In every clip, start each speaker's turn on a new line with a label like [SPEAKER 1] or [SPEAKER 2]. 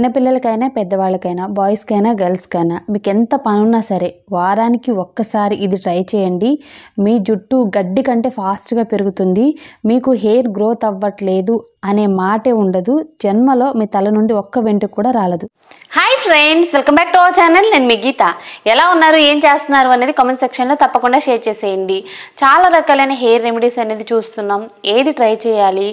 [SPEAKER 1] చిన్నపిల్లలకైనా పెద్దవాళ్ళకైనా బాయ్స్కైనా గర్ల్స్కైనా మీకు ఎంత పనున్నా సరే వారానికి ఒక్కసారి ఇది ట్రై చేయండి మీ జుట్టు గడ్డి కంటే ఫాస్ట్గా పెరుగుతుంది మీకు హెయిర్ గ్రోత్ అవ్వట్లేదు అనే మాటే ఉండదు జన్మలో మీ తల నుండి ఒక్క వెంట కూడా రాలదు friends welcome back to our channel నేను మీ గీత ఎలా ఉన్నారు ఏం చేస్తున్నారు అనేది కామెంట్ సెక్షన్లో తప్పకుండా షేర్ చేసేయండి చాలా రకాలైన హెయిర్ రెమెడీస్ అనేది చూస్తున్నాం ఏది ట్రై చేయాలి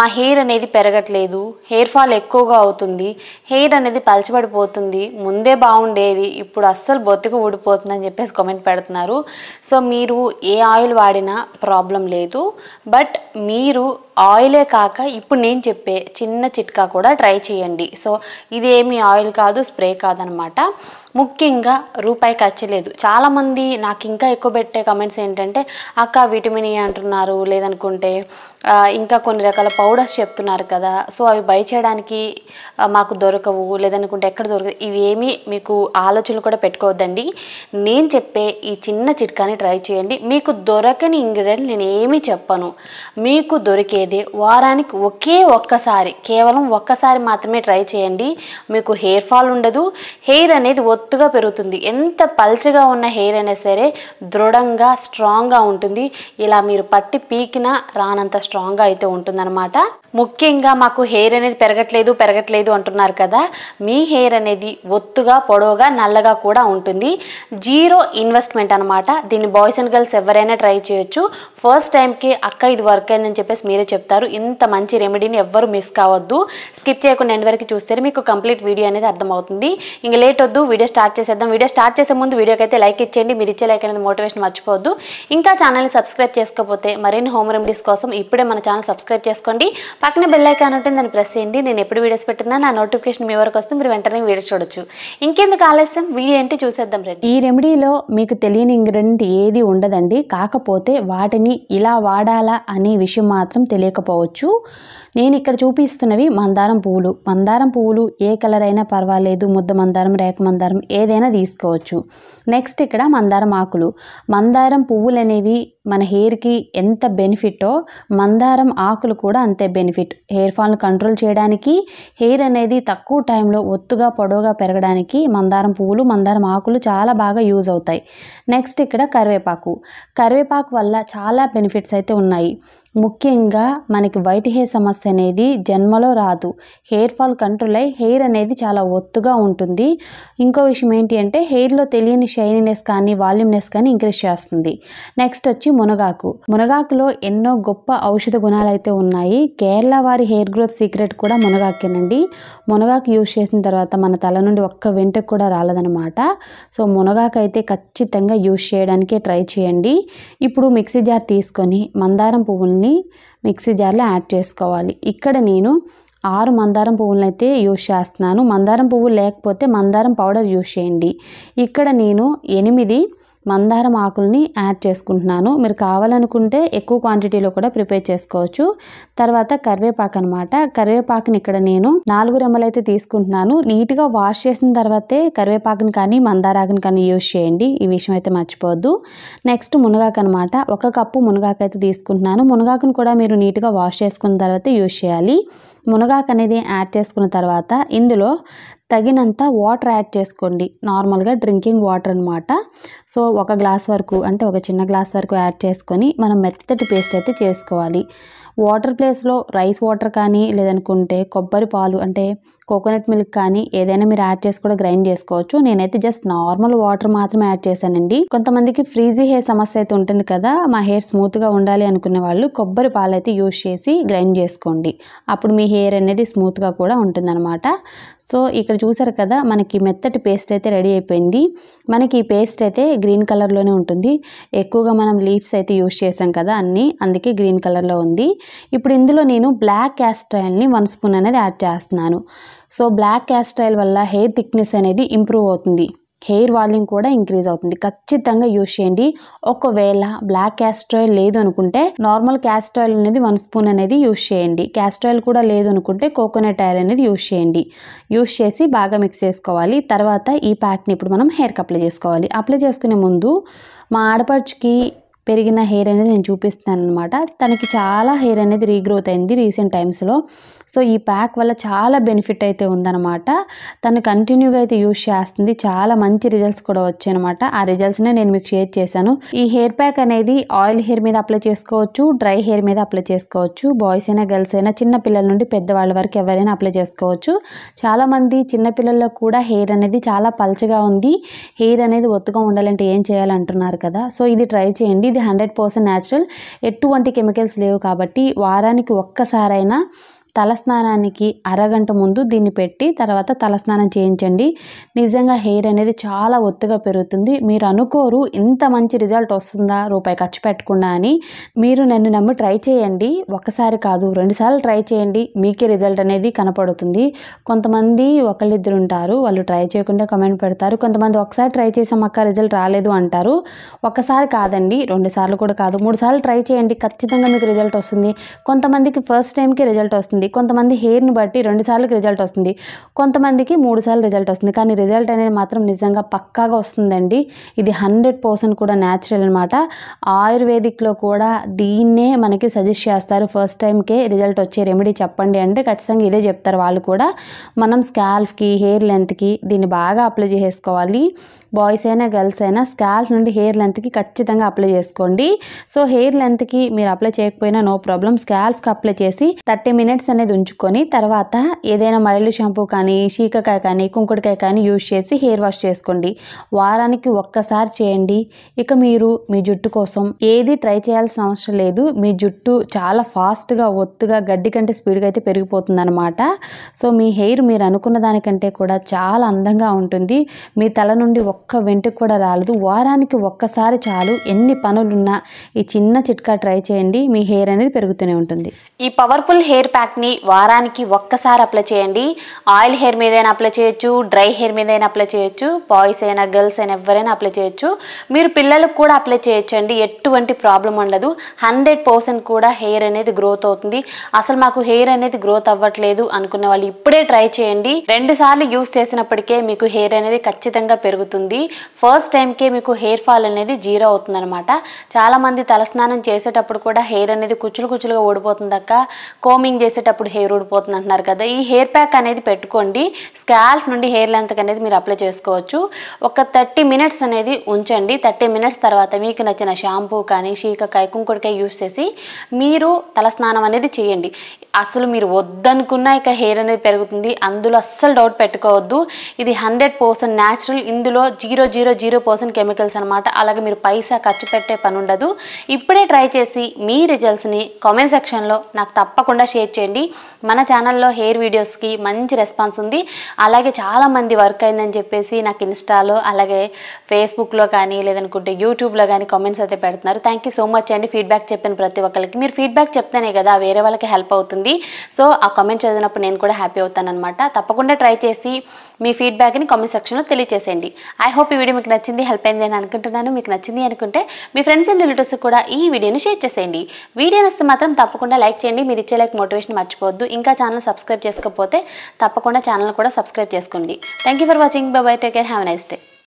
[SPEAKER 1] మా హెయిర్ అనేది పెరగట్లేదు హెయిర్ ఫాల్ ఎక్కువగా అవుతుంది హెయిర్ అనేది పలచబడిపోతుంది ముందే బాగుండేది ఇప్పుడు అస్సలు బొత్తిగా ఊడిపోతుంది అని చెప్పేసి కామెంట్ పెడుతున్నారు సో మీరు ఏ ఆయిల్ వాడినా ప్రాబ్లం లేదు బట్ మీరు ఆయిలే కాక ఇప్పుడు నేను చెప్పే చిన్న చిట్కా కూడా ట్రై చేయండి సో ఇది ఏమి ఆయిల్ కాదు స్ప్రే కాదనమాట ముఖ్యంగా రూపాయి లేదు చాలామంది నాకు ఇంకా ఎక్కువ పెట్టే కమెంట్స్ ఏంటంటే అక్క విటమిన్ ఏ అంటున్నారు లేదనుకుంటే ఇంకా కొన్ని రకాల పౌడర్స్ చెప్తున్నారు కదా సో అవి బై చేయడానికి మాకు దొరకవు లేదనుకుంటే ఎక్కడ దొరకదు ఇవేమీ మీకు ఆలోచనలు కూడా పెట్టుకోవద్దండి నేను చెప్పే ఈ చిన్న చిట్కాని ట్రై చేయండి మీకు దొరకని ఇంగ్రీడియంట్ నేను ఏమీ చెప్పను మీకు దొరికేది వారానికి ఒకే ఒక్కసారి కేవలం ఒక్కసారి మాత్రమే ట్రై చేయండి మీకు హెయిర్ ఫాల్ ఉండదు హెయిర్ అనేది ఒత్తుగా పెరుగుతుంది ఎంత పల్చగా ఉన్న హెయిర్ అయినా సరే దృఢంగా స్ట్రాంగ్గా ఉంటుంది ఇలా మీరు పట్టి పీకినా రానంత స్ట్రాంగ్గా అయితే ఉంటుందన్నమాట ముఖ్యంగా మాకు హెయిర్ అనేది పెరగట్లేదు పెరగట్లేదు అంటున్నారు కదా మీ హెయిర్ అనేది ఒత్తుగా పొడవుగా నల్లగా కూడా ఉంటుంది జీరో ఇన్వెస్ట్మెంట్ అనమాట దీన్ని బాయ్స్ అండ్ గర్ల్స్ ఎవరైనా ట్రై చేయొచ్చు ఫస్ట్ టైంకి అక్క ఇది వర్క్ అయిందని చెప్పేసి మీరే చెప్తారు ఇంత మంచి రెమెడీని ఎవ్వరు మిస్ కావద్దు స్కిప్ చేయకుండా ఎండ్ వరకు చూస్తే మీకు కంప్లీట్ వీడియో అనేది అర్థమవుతుంది ఇంక లేట్ వద్దు వీడియో స్టార్ట్ చేసేద్దాం వీడియో స్టార్ట్ చేసే ముందు వీడియోకి అయితే లైక్ ఇచ్చేయండి మీరు ఇచ్చే లైక్ అనేది మోటివేషన్ మర్చిపోవద్దు ఇంకా ఛానల్ని సబ్స్క్రైబ్ చేసుకోకపోతే మరిన్ని హోమ్ రెమెడీస్ కోసం ఇప్పుడే ఇప్పుడే మన ఛానల్ సబ్స్క్రైబ్ చేసుకోండి పక్కన బెల్ ఐకాన్ ఉంటుంది దాన్ని ప్రెస్ చేయండి నేను ఎప్పుడు వీడియోస్ పెట్టినా నా నోటిఫికేషన్ మీ వరకు వస్తే మీరు వెంటనే వీడియో చూడొచ్చు ఇంకెందుకు ఆలస్యం వీడియో ఏంటి చూసేద్దాం రండి ఈ రెమెడీలో మీకు తెలియని ఇంగ్రీడియంట్ ఏది ఉండదండి కాకపోతే వాటిని ఇలా వాడాలా అనే విషయం మాత్రం తెలియకపోవచ్చు నేను ఇక్కడ చూపిస్తున్నవి మందారం పువ్వులు మందారం పువ్వులు ఏ కలర్ అయినా పర్వాలేదు ముద్ద మందారం రేఖ మందారం ఏదైనా తీసుకోవచ్చు నెక్స్ట్ ఇక్కడ మందారం ఆకులు మందారం పువ్వులు అనేవి మన హెయిర్కి ఎంత బెనిఫిటో మందారం ఆకులు కూడా అంతే బెనిఫిట్ హెయిర్ ఫాల్ను కంట్రోల్ చేయడానికి హెయిర్ అనేది తక్కువ టైంలో ఒత్తుగా పొడవుగా పెరగడానికి మందారం పువ్వులు మందారం ఆకులు చాలా బాగా యూజ్ అవుతాయి నెక్స్ట్ ఇక్కడ కరివేపాకు కరివేపాకు వల్ల చాలా బెనిఫిట్స్ అయితే ఉన్నాయి ముఖ్యంగా మనకి వైట్ హెయిర్ సమస్య అనేది జన్మలో రాదు హెయిర్ ఫాల్ కంట్రోల్ అయ్యి హెయిర్ అనేది చాలా ఒత్తుగా ఉంటుంది ఇంకో విషయం ఏంటి అంటే హెయిర్లో తెలియని షైనీనెస్ కానీ వాల్యూమ్నెస్ కానీ ఇంక్రీజ్ చేస్తుంది నెక్స్ట్ వచ్చి మునగాకు మునగాకులో ఎన్నో గొప్ప ఔషధ గుణాలు అయితే ఉన్నాయి కేరళ వారి హెయిర్ గ్రోత్ సీక్రెట్ కూడా మునగాకేనండి మునగాకు యూజ్ చేసిన తర్వాత మన తల నుండి ఒక్క వెంటకు కూడా రాలేదనమాట సో మునగాకు అయితే ఖచ్చితంగా యూజ్ చేయడానికే ట్రై చేయండి ఇప్పుడు మిక్సీ జార్ తీసుకొని మందారం పువ్వులను మిక్సీ జార్లో యాడ్ చేసుకోవాలి ఇక్కడ నేను ఆరు మందారం పువ్వులను అయితే యూజ్ చేస్తున్నాను మందారం పువ్వు లేకపోతే మందారం పౌడర్ యూజ్ చేయండి ఇక్కడ నేను ఎనిమిది మందారం ఆకుల్ని యాడ్ చేసుకుంటున్నాను మీరు కావాలనుకుంటే ఎక్కువ క్వాంటిటీలో కూడా ప్రిపేర్ చేసుకోవచ్చు తర్వాత కరివేపాకు అనమాట కరివేపాకుని ఇక్కడ నేను నాలుగు రెమ్మలు అయితే తీసుకుంటున్నాను నీట్గా వాష్ చేసిన తర్వాతే కరివేపాకుని కానీ మందారాకుని కానీ యూజ్ చేయండి ఈ విషయం అయితే మర్చిపోవద్దు నెక్స్ట్ మునగాకు అనమాట ఒక కప్పు మునగాకు అయితే తీసుకుంటున్నాను మునగాకును కూడా మీరు నీట్గా వాష్ చేసుకున్న తర్వాత యూజ్ చేయాలి మునగాకు అనేది యాడ్ చేసుకున్న తర్వాత ఇందులో తగినంత వాటర్ యాడ్ చేసుకోండి నార్మల్గా డ్రింకింగ్ వాటర్ అనమాట సో ఒక గ్లాస్ వరకు అంటే ఒక చిన్న గ్లాస్ వరకు యాడ్ చేసుకొని మనం మెత్తటి పేస్ట్ అయితే చేసుకోవాలి వాటర్ ప్లేస్లో రైస్ వాటర్ కానీ లేదనుకుంటే కొబ్బరి పాలు అంటే కోకోనట్ మిల్క్ కానీ ఏదైనా మీరు యాడ్ చేసి కూడా గ్రైండ్ చేసుకోవచ్చు నేనైతే జస్ట్ నార్మల్ వాటర్ మాత్రమే యాడ్ చేశానండి కొంతమందికి ఫ్రీజీ హెయిర్ సమస్య అయితే ఉంటుంది కదా మా హెయిర్ స్మూత్గా ఉండాలి అనుకునే వాళ్ళు కొబ్బరి పాలు అయితే యూజ్ చేసి గ్రైండ్ చేసుకోండి అప్పుడు మీ హెయిర్ అనేది స్మూత్ గా కూడా ఉంటుంది సో ఇక్కడ చూసారు కదా మనకి మెత్తటి పేస్ట్ అయితే రెడీ అయిపోయింది మనకి ఈ పేస్ట్ అయితే గ్రీన్ కలర్లోనే ఉంటుంది ఎక్కువగా మనం లీవ్స్ అయితే యూజ్ చేసాం కదా అన్నీ అందుకే గ్రీన్ కలర్లో ఉంది ఇప్పుడు ఇందులో నేను బ్లాక్ క్యాస్ట్రాయిల్ని వన్ స్పూన్ అనేది యాడ్ చేస్తున్నాను సో బ్లాక్ హెయిర్ వల్ల హెయిర్ థిక్నెస్ అనేది ఇంప్రూవ్ అవుతుంది హెయిర్ వాల్యూమ్ కూడా ఇంక్రీజ్ అవుతుంది ఖచ్చితంగా యూజ్ చేయండి ఒకవేళ బ్లాక్ క్యాస్ట్ ఆయిల్ లేదు అనుకుంటే నార్మల్ క్యాస్ట్ ఆయిల్ అనేది వన్ స్పూన్ అనేది యూజ్ చేయండి క్యాస్ట్ ఆయిల్ కూడా లేదు అనుకుంటే కోకోనట్ ఆయిల్ అనేది యూజ్ చేయండి యూజ్ చేసి బాగా మిక్స్ చేసుకోవాలి తర్వాత ఈ ప్యాక్ని ఇప్పుడు మనం హెయిర్కి అప్లై చేసుకోవాలి అప్లై చేసుకునే ముందు మా ఆడపడుచుకి పెరిగిన హెయిర్ అనేది నేను చూపిస్తున్నాను అనమాట తనకి చాలా హెయిర్ అనేది రీగ్రోత్ అయింది రీసెంట్ టైమ్స్లో సో ఈ ప్యాక్ వల్ల చాలా బెనిఫిట్ అయితే ఉందన్నమాట తను కంటిన్యూగా అయితే యూజ్ చేస్తుంది చాలా మంచి రిజల్ట్స్ కూడా అనమాట ఆ రిజల్ట్స్నే నేను మీకు షేర్ చేశాను ఈ హెయిర్ ప్యాక్ అనేది ఆయిల్ హెయిర్ మీద అప్లై చేసుకోవచ్చు డ్రై హెయిర్ మీద అప్లై చేసుకోవచ్చు బాయ్స్ అయినా గర్ల్స్ అయినా చిన్న పిల్లల నుండి పెద్దవాళ్ళ వరకు ఎవరైనా అప్లై చేసుకోవచ్చు చాలామంది చిన్నపిల్లల్లో కూడా హెయిర్ అనేది చాలా పలచగా ఉంది హెయిర్ అనేది ఒత్తుగా ఉండాలంటే ఏం చేయాలంటున్నారు కదా సో ఇది ట్రై చేయండి ఇది హండ్రెడ్ పర్సెంట్ న్యాచురల్ ఎటువంటి కెమికల్స్ లేవు కాబట్టి వారానికి ఒక్కసారైనా తలస్నానానికి అరగంట ముందు దీన్ని పెట్టి తర్వాత తలస్నానం చేయించండి నిజంగా హెయిర్ అనేది చాలా ఒత్తుగా పెరుగుతుంది మీరు అనుకోరు ఇంత మంచి రిజల్ట్ వస్తుందా రూపాయి ఖర్చు పెట్టకుండా అని మీరు నన్ను నమ్మి ట్రై చేయండి ఒకసారి కాదు రెండుసార్లు ట్రై చేయండి మీకే రిజల్ట్ అనేది కనపడుతుంది కొంతమంది ఒకళ్ళిద్దరు ఉంటారు వాళ్ళు ట్రై చేయకుండా కమెంట్ పెడతారు కొంతమంది ఒకసారి ట్రై చేసామక్క రిజల్ట్ రాలేదు అంటారు ఒకసారి కాదండి రెండుసార్లు కూడా కాదు మూడు సార్లు ట్రై చేయండి ఖచ్చితంగా మీకు రిజల్ట్ వస్తుంది కొంతమందికి ఫస్ట్ టైంకి రిజల్ట్ వస్తుంది వస్తుంది కొంతమంది హెయిర్ని బట్టి రెండు సార్లకి రిజల్ట్ వస్తుంది కొంతమందికి మూడు సార్లు రిజల్ట్ వస్తుంది కానీ రిజల్ట్ అనేది మాత్రం నిజంగా పక్కాగా వస్తుందండి ఇది హండ్రెడ్ పర్సెంట్ కూడా న్యాచురల్ అనమాట ఆయుర్వేదిక్లో కూడా దీన్నే మనకి సజెస్ట్ చేస్తారు ఫస్ట్ టైంకే రిజల్ట్ వచ్చే రెమెడీ చెప్పండి అంటే ఖచ్చితంగా ఇదే చెప్తారు వాళ్ళు కూడా మనం స్కాల్ఫ్కి హెయిర్ లెంత్కి దీన్ని బాగా అప్లై చేసుకోవాలి బాయ్స్ అయినా గర్ల్స్ అయినా స్కాల్ఫ్ నుండి హెయిర్ లెంత్కి ఖచ్చితంగా అప్లై చేసుకోండి సో హెయిర్ లెంత్కి మీరు అప్లై చేయకపోయినా నో ప్రాబ్లం స్కాల్ఫ్కి అప్లై చేసి థర్టీ మినిట్స్ అనేది ఉంచుకొని తర్వాత ఏదైనా మైల్డ్ షాంపూ కానీ చీకకాయ కానీ కుంకుడుకాయ కానీ యూజ్ చేసి హెయిర్ వాష్ చేసుకోండి వారానికి ఒక్కసారి చేయండి ఇక మీరు మీ జుట్టు కోసం ఏది ట్రై చేయాల్సిన అవసరం లేదు మీ జుట్టు చాలా ఫాస్ట్గా ఒత్తుగా గడ్డి కంటే స్పీడ్గా అయితే పెరిగిపోతుందన్నమాట సో మీ హెయిర్ మీరు అనుకున్న దానికంటే కూడా చాలా అందంగా ఉంటుంది మీ తల నుండి ఒక్క ఒక్క వెంట కూడా రాలేదు వారానికి ఒక్కసారి చాలు ఎన్ని పనులున్నా ఈ చిన్న చిట్కా ట్రై చేయండి మీ హెయిర్ అనేది పెరుగుతూనే ఉంటుంది ఈ పవర్ఫుల్ హెయిర్ ప్యాక్ని వారానికి ఒక్కసారి అప్లై చేయండి ఆయిల్ హెయిర్ మీదైనా అప్లై చేయొచ్చు డ్రై హెయిర్ మీదైనా అప్లై చేయొచ్చు బాయ్స్ అయినా గర్ల్స్ అయినా ఎవరైనా అప్లై చేయొచ్చు మీరు పిల్లలకు కూడా అప్లై చేయొచ్చండి ఎటువంటి ప్రాబ్లం ఉండదు హండ్రెడ్ పర్సెంట్ కూడా హెయిర్ అనేది గ్రోత్ అవుతుంది అసలు మాకు హెయిర్ అనేది గ్రోత్ అవ్వట్లేదు అనుకున్న వాళ్ళు ఇప్పుడే ట్రై చేయండి రెండు సార్లు యూస్ చేసినప్పటికే మీకు హెయిర్ అనేది ఖచ్చితంగా పెరుగుతుంది ఉంటుంది ఫస్ట్ టైంకే మీకు హెయిర్ ఫాల్ అనేది జీరో అవుతుందనమాట చాలామంది తలస్నానం చేసేటప్పుడు కూడా హెయిర్ అనేది కుచ్చులు కుచ్చులుగా ఓడిపోతుంది అక్క కోమింగ్ చేసేటప్పుడు హెయిర్ ఊడిపోతుంది అంటున్నారు కదా ఈ హెయిర్ ప్యాక్ అనేది పెట్టుకోండి స్కాల్ఫ్ నుండి హెయిర్ లెంత్ అనేది మీరు అప్లై చేసుకోవచ్చు ఒక థర్టీ మినిట్స్ అనేది ఉంచండి థర్టీ మినిట్స్ తర్వాత మీకు నచ్చిన షాంపూ కానీ షీకకాయ కుంకుడుకాయ యూస్ చేసి మీరు తలస్నానం అనేది చేయండి అసలు మీరు వద్దనుకున్న ఇక హెయిర్ అనేది పెరుగుతుంది అందులో అస్సలు డౌట్ పెట్టుకోవద్దు ఇది హండ్రెడ్ పర్సెంట్ న్యాచురల్ ఇందులో zero zero zero percent chemicals అనమాట అలాగే మీరు పైసా ఖర్చు పెట్టే పని ఉండదు ఇప్పుడే ట్రై చేసి మీ రిజల్ట్స్ని కామెంట్ సెక్షన్లో నాకు తప్పకుండా షేర్ చేయండి మన ఛానల్లో హెయిర్ వీడియోస్కి మంచి రెస్పాన్స్ ఉంది అలాగే చాలామంది వర్క్ అయిందని చెప్పేసి నాకు ఇన్స్టాలో అలాగే ఫేస్బుక్లో కానీ లేదనుకుంటే యూట్యూబ్లో కానీ కామెంట్స్ అయితే పెడుతున్నారు థ్యాంక్ యూ సో మచ్ అండి ఫీడ్బ్యాక్ చెప్పిన ప్రతి ఒక్కరికి మీరు ఫీడ్బ్యాక్ చెప్తేనే కదా వేరే వాళ్ళకి హెల్ప్ అవుతుంది సో ఆ కామెంట్ చదివినప్పుడు నేను కూడా హ్యాపీ అవుతాను అనమాట తప్పకుండా ట్రై చేసి మీ ఫీడ్బ్యాక్ని కామెంట్ సెక్షన్లో తెలియజేసేయండి ఐ హోప్ ఈ వీడియో మీకు నచ్చింది హెల్ప్ అయింది అని అనుకుంటున్నాను మీకు నచ్చింది అనుకుంటే మీ ఫ్రెండ్స్ అండ్ రిలేటివ్స్ కూడా ఈ వీడియోని షేర్ చేసేయండి వీడియో నస్తే మాత్రం తప్పకుండా లైక్ చేయండి మీరు ఇచ్చే లైక్ మోటివేషన్ మర్చిపోవద్దు ఇంకా ఛానల్ సబ్స్క్రైబ్ చేసుకోకపోతే తప్పకుండా ఛానల్ కూడా సబ్స్క్రైబ్ చేసుకోండి thank for watching bye bye take care have nice day